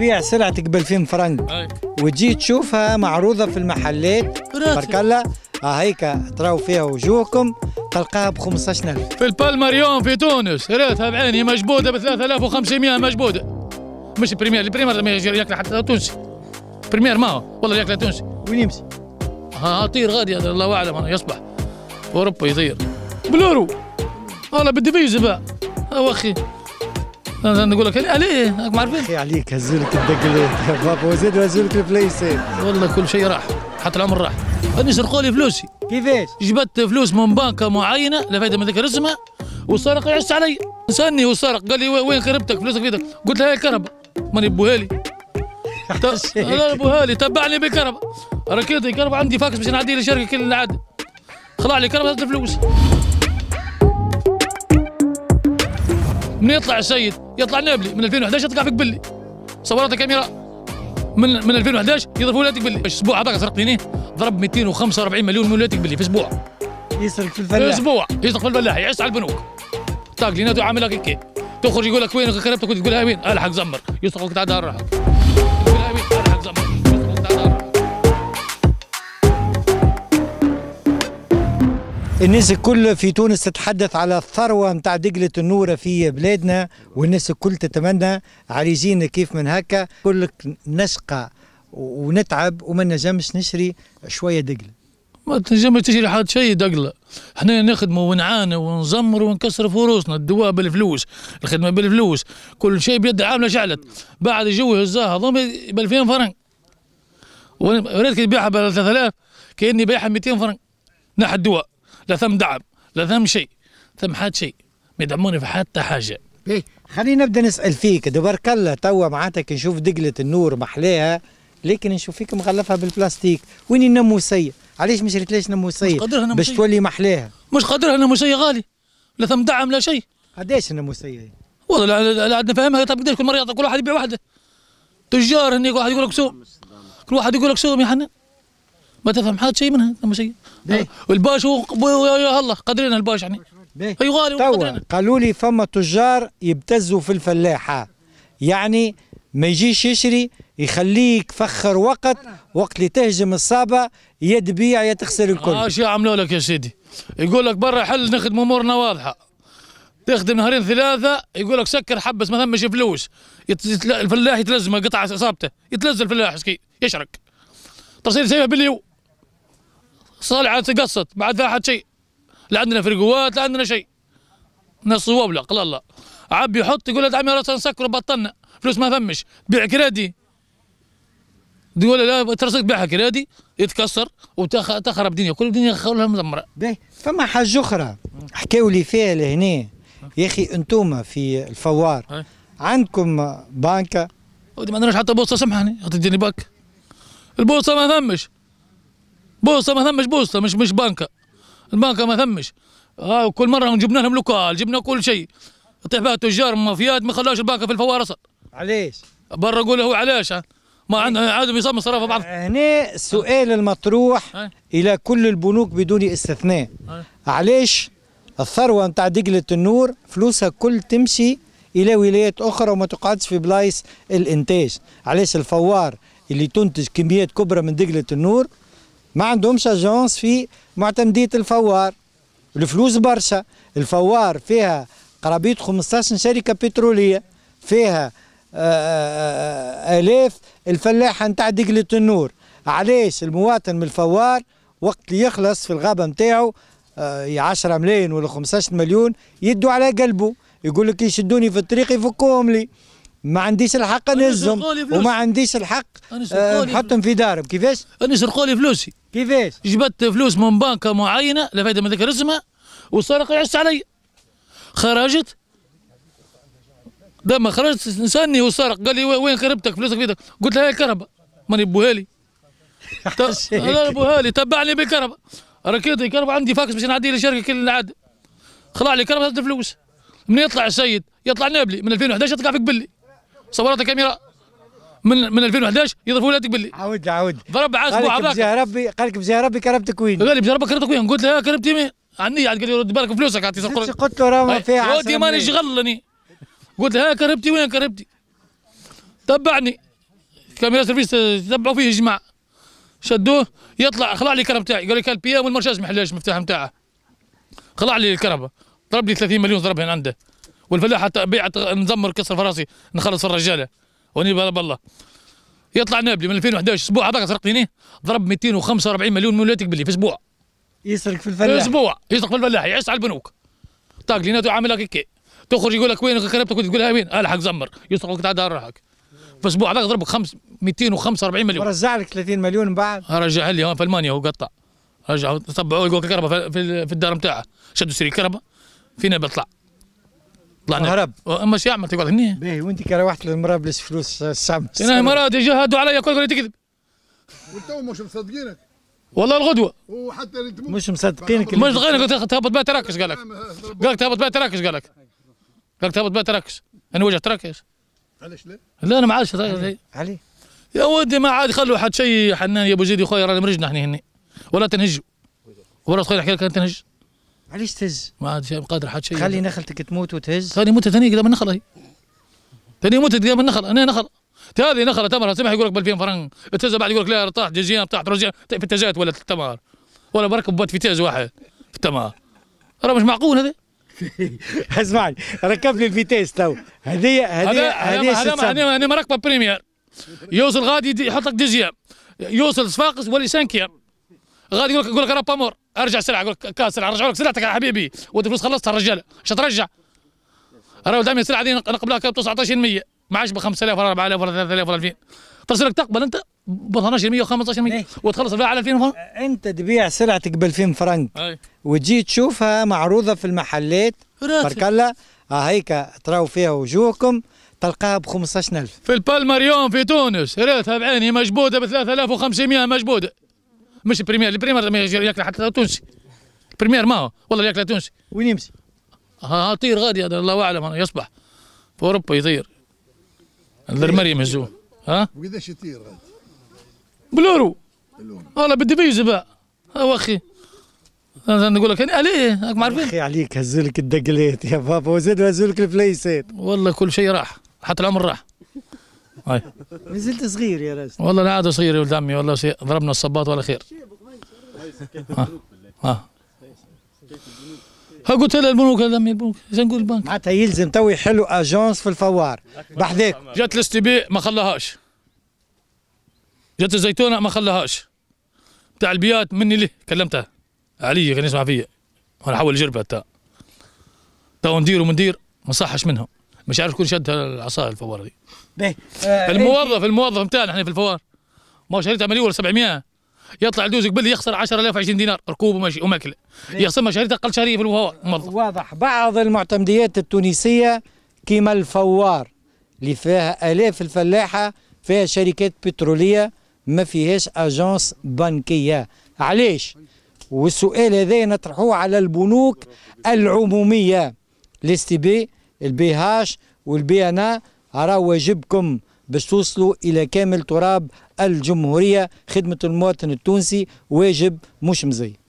تبيع سلعتك ب 2000 فرنك وتجي تشوفها معروضه في المحلات تبارك الله آه، هيك تراو فيها وجوهكم تلقاها ب 15000 في البالماريون في تونس ريتها بعيني مجبوده ب 3500 مجبوده مش بريمير البريمير ما ياكل حتى تونسي بريمير ما هو والله ياكل تونسي وين يمشي؟ ها طير غادي الله اعلم يصبح اوروبا يطير بلورو والله بالديفيز بقى أه، اخي نقول لك إيه، عليه ما عارفين اخي عليك هزولك الدقليت بابا وزيد هزولك البلايصين والله كل شيء راح حتى العمر راح سرقوا لي فلوسي كيفاش جبت فلوس من بنكه معينه لا فايده من ذكر اسمها وسرق يعس علي سالني وسرق قال لي وين كربتك فلوسك فيدك قلت له هاي الكهرباء ماني بوهالي لي انا تبعني بكهرباء ركيت الكهرباء عندي فاكس باش نعدي لشركه كل العاده خلع لي كهرباء الفلوس من يطلع السيد يطلع نابلي من 2011 يطلع فيك بلي صورت الكاميرا من من 2011 يضرب ولادك بلي اسبوع هذاك سرق لينيه ضرب 245 مليون من ولادك بلي في اسبوع يسرق في الفلاح اسبوع يسرق في الفلاح يعس على البنوك تاك لينا عامل هيك تخرج يقول لك وين قريبتك تقول لها وين الحق زمر يسرقك تعدى الراحه الناس الكل في تونس تتحدث على الثروه نتاع دجله النوره في بلادنا والناس الكل تتمنى عريزين كيف من هكا كل لك نشقى ونتعب وما نجمش نشري شويه دجله ما تنجمش تشري حد شيء دقله احنا نخدموا ونعاني ونزمروا ونكسر فروسنا الدواء بالفلوس الخدمه بالفلوس كل شيء بيد العامله شعلت بعد جو هزاها ضم ب 2000 فرنك وريتك تبيعها ب 3000 كاني بايعها 200 فرنك ناحية الدواء لا ثم دعم لا ثم شيء ثم حد شيء ما يدعموني في حتى حاجه إيه خلينا نبدا نسال فيك تبارك الله توا معناتك نشوف دقله النور محلاها لكن نشوف فيك مغلفها بالبلاستيك وين الناموسيه علاش مش ليش ناموسيه باش تولي محلاها مش قادرها ناموسيه غالي لا ثم دعم لا شيء قداش الناموسيه والله لا لا عاد نفهمها طب قداش كل مره كل واحد يبيع واحده تجار هنيك واحد يقول لك سوق كل واحد يقول لك سوق يا حنان ما تفهم حد شيء منها ما شيء آه، والباش هو يا الله قدرنا الباش يعني اي غالي قالوا لي فما تجار يبتزوا في الفلاحه يعني ما يجيش يشري يخليك فخر وقت وقت اللي تهجم الصابه يا تبيع يا تخسر الكل. اه شو عملوا لك يا سيدي؟ يقول لك برا حل نخدم امورنا واضحه. تخدم نهارين ثلاثه يقول لك سكر حبس ما ثمش فلوس الفلاح يتلزم قطع صابته يتلزم الفلاح مسكين يشرك. تصير سيفه باليو صلعت تقصت بعد حد شيء لا عندنا فرقوات لا عندنا شيء نص وبلق لا لا عب يحط يقول له عمي راسنا نسكر بطلنا فلوس ما فمش بيع كرادي تقول لا ترى بيعها كرادي يتكسر وتخرب الدنيا كل الدنيا خلها مدمره. باهي فما حاجه اخرى حكاوا لي فيها لهنا يا اخي انتم في الفوار عندكم عندكم بنكه ما عندناش حتى بوصه سمحني تديني بنك البوصه ما فمش بوصه ما ثمش بوصه مش مش بنكه البنكه ما ثمش آه وكل مره جبنا لهم لوكال جبنا كل شيء طيح بها تجار مافيات ما خلاش البنكه في الفوار اصلا علاش؟ برا قول هو علاش ما عندهم عادوا يصمم صرافه بعض هنا يعني السؤال المطروح الى كل البنوك بدون استثناء علاش الثروه نتاع دجله النور فلوسها كل تمشي الى ولايات اخرى وما تقعدش في بلايص الانتاج علاش الفوار اللي تنتج كميات كبرى من دجله النور ما عندهمش اجونس في معتمديه الفوار الفلوس برشا الفوار فيها قرابيط 15 شركه بتروليه فيها آه، آه، آه، الاف الفلاحه نتاع دقله النور علاش المواطن من الفوار وقت يخلص في الغابه نتاعو 10 ملايين ولا 15 مليون يدوا على قلبه يقول لك يشدوني في الطريق يفكوهم لي ما عنديش الحق نهزهم وما عنديش الحق آه، نحطهم في دارهم كيفاش؟ سرقوا لي فلوسي كيفاش؟ جبت فلوس من بنكه معينه لا فايده من ذكر اسمها وسرق يعس علي خرجت لما خرجت نسالني وسرق قال لي وين خربتك فلوسك في قلت له هاي كهرباء ماني بوهالي لا بوهالي تبعني بالكهرباء ركيت الكهرباء عندي فاكس باش نعدي للشركه كل العاده خلع لي كهرباء الفلوس من يطلع السيد يطلع نابلي من 2011 يطلع في قبلي صورت الكاميرا من من 2011 يضرب ولادك باللي عاود عاود ضرب عاصب عباك يا ربي قال لك بجاه ربي كربتك وين؟ قال لي بجاه ربي كربتك وين؟ قلت له كربتي مين؟ عني قال لي رد بالك فلوسك اعطي قلت له راه فيها ودي ماني شغلني قلت له ها كربتي وين كربتي؟ تبعني كاميرا سيرفيس تبعوا فيه جماعه شدوه يطلع خلع لي الكرم تاعي قال لي كان ام والمرشاش ما حلاش المفتاح نتاعه خلع لي الكهرباء ضرب لي 30 مليون ضربها عنده والفلاحه بيعت نزمر كسر فراسي نخلص الرجاله ونبال بالله يطلع نابلي من 2011 اسبوع هذاك سرق ضرب 245 مليون من ولاتك بلي في اسبوع يسرق في الفلاح اسبوع يسرق في الفلاح يعيش على البنوك طاق ليناتو عامل هكاك تخرج يقول لك وين خربتك تقول لها وين الحق زمر يسرق لك دار روحك في اسبوع هذاك ضربك 245 مليون رجع لك 30 مليون من بعد رجع لي في المانيا هو قطع رجعوا طبعوا لقوا كهرباء في الدار نتاعه شدوا سري كهرباء فينا بيطلع طلعنا هرب أه، اما شو يعمل تقعد هني باهي وانت كي روحت للمراه فلوس السام انا مراه ديجا هدوا علي كل تكذب وانتو مش مصدقينك والله الغدوه وحتى مش مصدقينك مش مصدقينك تهبط بها تراكش قال لك قال لك تهبط بها تراكش قال لك قال لك تهبط بها تراكش انا وجه تراكش علاش لا؟ لا انا ما عادش علي يا ودي ما عاد خلوا حد شيء حنان يا ابو زيد يا خويا رانا مرجنا احنا هنا ولا تنهجوا ولا تخيل احكي لك تنهج معليش تهز؟ ما عاد قادر حد شيء خلي نخلتك تموت وتهز ثاني موتها ثانيه قدام النخله هي ثاني موتت قدام النخله انا نخله هذه نخله تمر سمح يقول لك ب 2000 فرنك تهزها بعد يقول لك لا طاح جزيان طاح رجع في التزات ولا التمر ولا بركب بوت في تاج واحد في التمر ترى مش معقول هذا اسمعني ركب لي الفيتيس تو هذه هذه هذه هذه مركبه بريمير يوصل غادي يحط لك ديزيام يوصل صفاقس ولا سانكيام غادي يقول لك يقول لك راه بامور ارجع سلعه اقول لك سلعه ارجع لك سلعتك يا حبيبي وانت فلوس خلصتها الرجال ايش ترجع؟ انا قدامي السلعه دي نقبلها ب 19% ما عادش ب 5000 ولا 4000 ولا 3000 ولا 2000 تصير لك تقبل انت ب 12% و15% وتخلص على 2000 فرنك أه، انت تبيع سلعتك ب 2000 فرنك وتجي تشوفها معروضه في المحلات بارك الله آه، هيك تراو فيها وجوهكم تلقاها ب 15000 في البالما اليوم في تونس ريتها بعيني مجبوده ب 3500 مجبوده مش البريمير البريمير ياكل حتى تونسي البريمير ما هو والله ياكل تونسي وين يمشي؟ ها طير غادي هذا الله اعلم يصبح في اوروبا يطير المريم هزوه ها؟ وقداش يطير غادي؟ بلورو والله بدي بالدبيزه بقى ها اخي نقول لك انا عليه ما عارفين اخي عليك هزولك الدقلات يا بابا وزاد هزولك الفليسات والله كل شيء راح حتى العمر راح هاي ما زلت صغير يا راس والله انا عاد صغير يا ولد عمي والله ضربنا الصباط ولا خير ها ها ها قلت لها البنوك هذا من البنوك اذا نقول البنك معناتها يلزم تو يحلوا اجونس في الفوار بحذاك جات بي ما خلاهاش جات الزيتونه ما خلاهاش بتاع البيات مني ليه كلمتها علي كان يسمع فيا وانا حول جربه تا تو ندير ومندير ما صحش منهم مش عارف شكون شد العصا الفوار دي آه إيه، الموظف إيه. الموظف نتاعنا احنا في الفوار ما شهرية مليون ولا 700 يطلع لدوز قبل يخسر 10000 20 دينار ركوب وماشي وماكله يخسر شهرية اقل شهريه في الفوار موظف آه، واضح بعض المعتمديات التونسيه كيما الفوار اللي فيها الاف الفلاحه فيها شركات بتروليه ما فيهاش اجانس بنكيه علاش والسؤال هذا نطرحوه على البنوك العموميه الاس تي بي البي هاش والبي ان ا راه واجبكم باش توصلوا الى كامل تراب الجمهوريه خدمه المواطن التونسي واجب مش مزيف